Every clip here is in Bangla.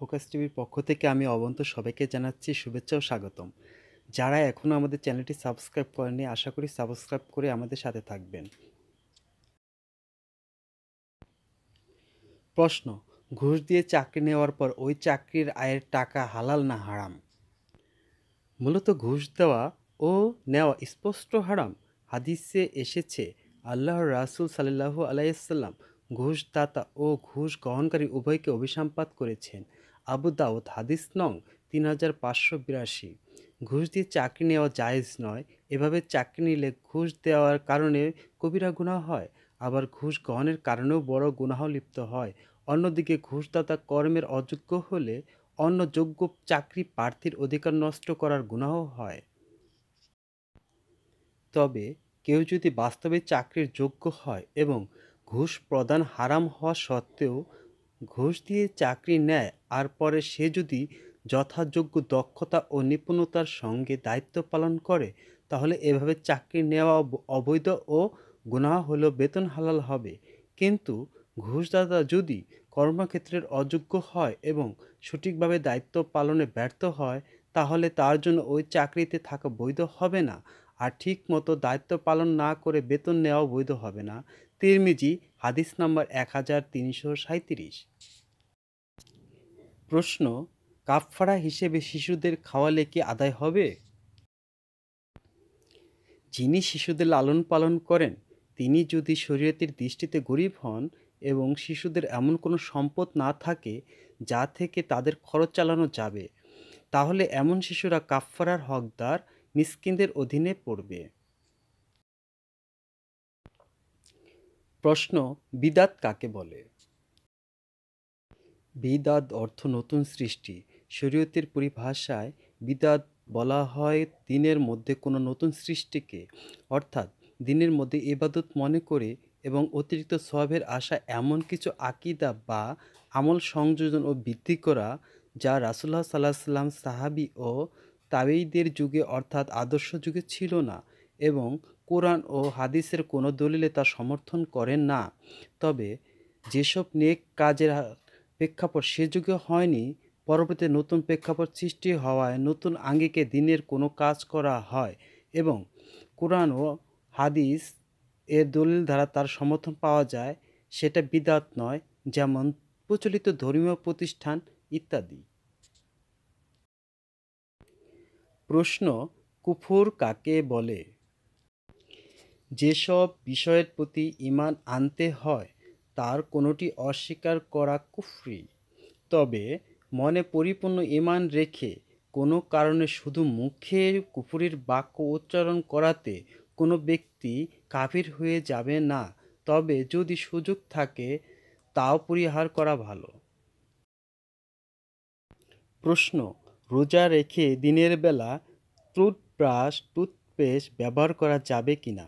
ফোকাস টিভির পক্ষ থেকে আমি অবন্ত সবাইকে জানাচ্ছি শুভেচ্ছা ও স্বাগতম যারা এখনও আমাদের চ্যানেলটি সাবস্ক্রাইব করেনি আশা করি সাবস্ক্রাইব করে আমাদের সাথে থাকবেন প্রশ্ন ঘুষ দিয়ে চাকরি নেওয়ার পর ওই চাকরির আয়ের টাকা হালাল না হারাম মূলত ঘুষ দেওয়া ও নেওয়া স্পষ্ট হারাম হাদিসে এসেছে আল্লাহর রাসুল সাল্লাহ আলাইসাল্লাম ঘুষদাতা ও ঘুষ গ্রহণকারী উভয়কে অভিসম্পাত করেছেন আবু দাউদ হাদিস নং তিন হাজার পাঁচশো বিরাশি ঘুষ দিয়ে চাকরি নেওয়া জায়েজ নয় এভাবে চাকরি নিলে ঘুষ দেওয়ার কারণে কবিরা গুণা হয় আবার ঘুষ গ্রহণের কারণেও বড় গুণাহ লিপ্ত হয় অন্যদিকে ঘুষদাতা কর্মের অযোগ্য হলে অন্য যোগ্য চাকরি প্রার্থীর অধিকার নষ্ট করার গুণাহ হয় তবে কেউ যদি বাস্তবে চাকরির যোগ্য হয় এবং ঘুষ প্রদান হারাম হওয়া সত্ত্বেও ঘুষ দিয়ে চাকরি নেয় আর পরে সে যদি যথাযোগ্য দক্ষতা ও নিপুণতার সঙ্গে দায়িত্ব পালন করে তাহলে এভাবে চাকরি নেওয়া অবৈধ ও গুনাহ হলেও বেতন হালাল হবে কিন্তু ঘুষদাতা যদি কর্মক্ষেত্রের অযোগ্য হয় এবং সঠিকভাবে দায়িত্ব পালনে ব্যর্থ হয় তাহলে তার জন্য ওই চাকরিতে থাকা বৈধ হবে না আর ঠিক মতো দায়িত্ব পালন না করে বেতন নেওয়াও বৈধ হবে না তিরমিজি হাদিস নম্বর এক হাজার তিনশো প্রশ্ন কাফফারা হিসেবে শিশুদের খাওয়ালে কি আদায় হবে যিনি শিশুদের লালন পালন করেন তিনি যদি শরীয়তের দৃষ্টিতে গরিব হন এবং শিশুদের এমন কোনো সম্পদ না থাকে যা থেকে তাদের খরচ চালানো যাবে তাহলে এমন শিশুরা কাফফারার হকদার মিসকিনদের অধীনে পড়বে প্রশ্ন বিদাত কাকে বলে বিদাত অর্থ নতুন সৃষ্টি শরীয়তের পরিভাষায় বিদাত বলা হয় দিনের মধ্যে কোনো নতুন সৃষ্টিকে অর্থাৎ দিনের মধ্যে ইবাদত মনে করে এবং অতিরিক্ত সবের আশা এমন কিছু আকিদা বা আমল সংযোজন ও বৃদ্ধি করা যা রাসুল্লাহ সাল্লাহ সাল্লাম সাহাবি ও তাবেইদের যুগে অর্থাৎ আদর্শ যুগে ছিল না এবং কোরআন ও হাদিসের কোনো দলিলে তা সমর্থন করেন না তবে যেসব নেক কাজের প্রেক্ষাপট সে যুগে হয়নি পরবর্তী নতুন প্রেক্ষাপট সৃষ্টি হওয়ায় নতুন আঙ্গিকে দিনের কোনো কাজ করা হয় এবং কোরআন ও হাদিস এর দলিল দ্বারা তার সমর্থন পাওয়া যায় সেটা বিদাত নয় যেমন প্রচলিত ধর্মীয় প্রতিষ্ঠান ইত্যাদি প্রশ্ন কুফুর কাকে বলে যেসব বিষয়ের প্রতি ইমান আনতে হয় তার কোনোটি অস্বীকার করা কুফরি তবে মনে পরিপূর্ণ ইমান রেখে কোনো কারণে শুধু মুখে কুফুরির বাক্য উচ্চারণ করাতে কোনো ব্যক্তি কাফির হয়ে যাবে না তবে যদি সুযোগ থাকে তাও পরিহার করা ভালো প্রশ্ন রোজা রেখে দিনের বেলা টুথব্রাশ টুথপেস্ট ব্যবহার করা যাবে কি না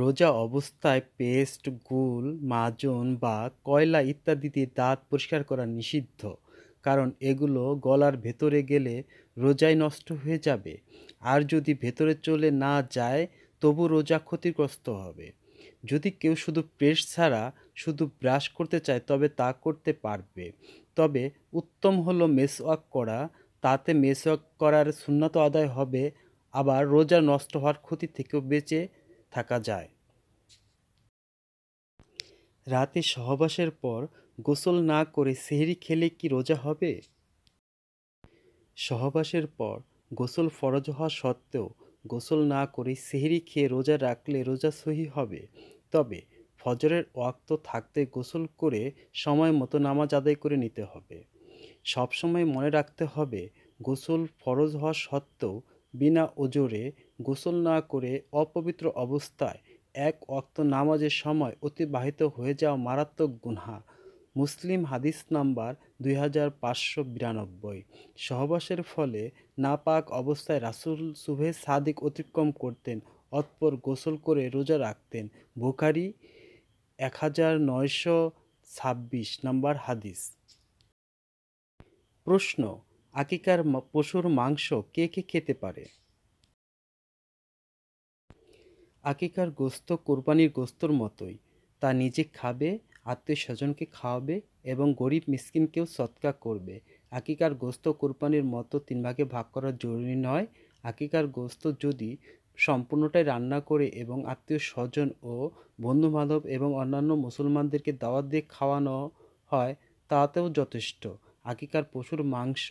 রোজা অবস্থায় পেস্ট গুল মাজন বা কয়লা ইত্যাদিতে দাঁত পরিষ্কার করা নিষিদ্ধ কারণ এগুলো গলার ভেতরে গেলে রোজাই নষ্ট হয়ে যাবে আর যদি ভেতরে চলে না যায় তবু রোজা ক্ষতিগ্রস্ত হবে যদি কেউ শুধু পেস্ট ছাড়া শুধু ব্রাশ করতে চায় তবে তা করতে পারবে তবে উত্তম হলো মেসওয়াক করা তাতে মেসওয়াক করার সুন্নত আদায় হবে আবার রোজা নষ্ট হওয়ার ক্ষতি থেকেও বেঁচে থাকা যায় রাতে সহবাসের পর গোসল না করে সেহরি খেলে কি রোজা হবে সহবাসের পর গোসল ফরজ হওয়া সত্ত্বেও গোসল না করে সেহরি খেয়ে রোজা রাখলে রোজা সহি হবে তবে ফজরের ওয়াক্ত থাকতে গোসল করে সময় মতো নামাজ আদায় করে নিতে হবে সবসময় মনে রাখতে হবে গোসল ফরজ হওয়া সত্ত্বেও বিনা ওজোরে গোসল না করে অপবিত্র অবস্থায় এক অক্ত নামাজের সময় অতিবাহিত হয়ে যাওয়া মারাত্মক গুনহা মুসলিম হাদিস নাম্বার দুই হাজার পাঁচশো বিরানব্বই সহবাসের ফলে নাপাক অবস্থায় রাসুল শুভে সাদিক অতিক্রম করতেন অতপর গোসল করে রোজা রাখতেন ভোখারি এক হাজার নয়শো ছাব্বিশ নম্বর হাদিস প্রশ্ন আকিকার পশুর মাংস কে কে খেতে পারে আকিকার গোস্ত কোরবানির গোস্তর মতোই তা নিজে খাবে আত্মীয় স্বজনকে খাওয়াবে এবং গরিব মিসকিনকেও সৎকার করবে আকিকার গোস্ত কোরবানির মতো তিন ভাগে ভাগ করা জরুরি নয় আকিকার গোস্ত যদি সম্পূর্ণটাই রান্না করে এবং আত্মীয় স্বজন ও বন্ধুবান্ধব এবং অন্যান্য মুসলমানদেরকে দাওয়াত দিয়ে খাওয়ানো হয় তাতেও যথেষ্ট আগেকার পশুর মাংস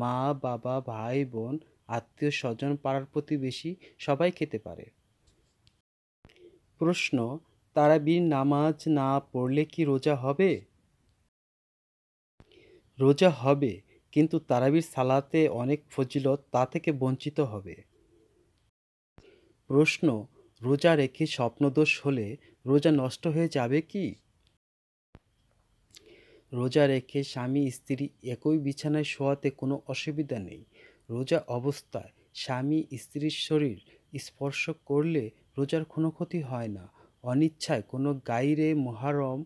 মা বাবা ভাই বোন আত্মীয় স্বজন পাড়ার প্রতিবেশী সবাই খেতে পারে প্রশ্ন তারাবির নামাজ না পড়লে কি রোজা হবে রোজা হবে কিন্তু তারাবির সালাতে অনেক ফজিলত তা থেকে বঞ্চিত হবে প্রশ্ন রোজা রেখে স্বপ্নদোষ হলে রোজা নষ্ট হয়ে যাবে কি রোজা রেখে স্বামী স্ত্রী একই বিছানায় শোয়াতে কোনো অসুবিধা নেই রোজা অবস্থায় স্বামী স্ত্রীর শরীর স্পর্শ করলে রোজার কোনো ক্ষতি হয় না অনিচ্ছায় কোনো গাইরে মহারম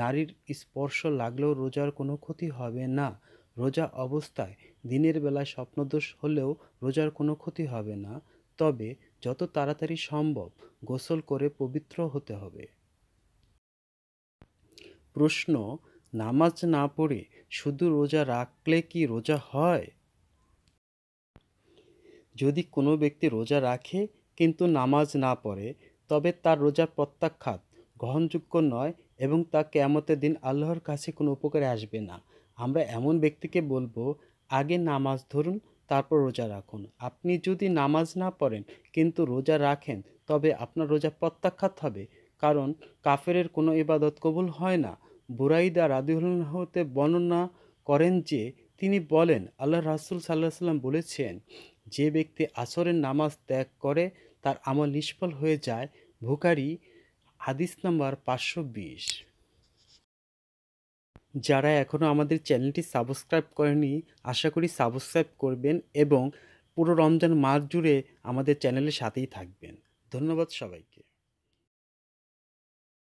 নারীর স্পর্শ লাগলেও রোজার কোনো ক্ষতি হবে না রোজা অবস্থায় দিনের বেলায় স্বপ্নদোষ হলেও রোজার কোনো ক্ষতি হবে না তবে যত তাড়াতাড়ি সম্ভব গোসল করে পবিত্র হতে হবে প্রশ্ন নামাজ না পড়ে শুধু রোজা রাখলে কি রোজা হয় যদি কোনো ব্যক্তি রোজা রাখে কিন্তু নামাজ না পড়ে তবে তার রোজা প্রত্যাখ্যাত গ্রহণযোগ্য নয় এবং তা কেয়ামতের দিন আল্লাহর কাছে কোনো উপকারে আসবে না আমরা এমন ব্যক্তিকে বলবো আগে নামাজ ধরুন তারপর রোজা রাখুন আপনি যদি নামাজ না পড়েন কিন্তু রোজা রাখেন তবে আপনার রোজা প্রত্যাখ্যাত হবে কারণ কাফেরের কোনো ইবাদত কবুল হয় না বুরাইদা রাদিউলতে বর্ণনা করেন যে তিনি বলেন আল্লাহ রাসুল সাল্লাহ সাল্লাম বলেছেন যে ব্যক্তি আসরের নামাজ ত্যাগ করে তার আমল নিষ্ফল হয়ে যায় ভুকারি হাদিস নাম্বার পাঁচশো বিশ যারা এখনও আমাদের চ্যানেলটি সাবস্ক্রাইব করেনি আশা করি সাবস্ক্রাইব করবেন এবং পুরো রমজান মাস জুড়ে আমাদের চ্যানেলের সাথেই থাকবেন ধন্যবাদ সবাইকে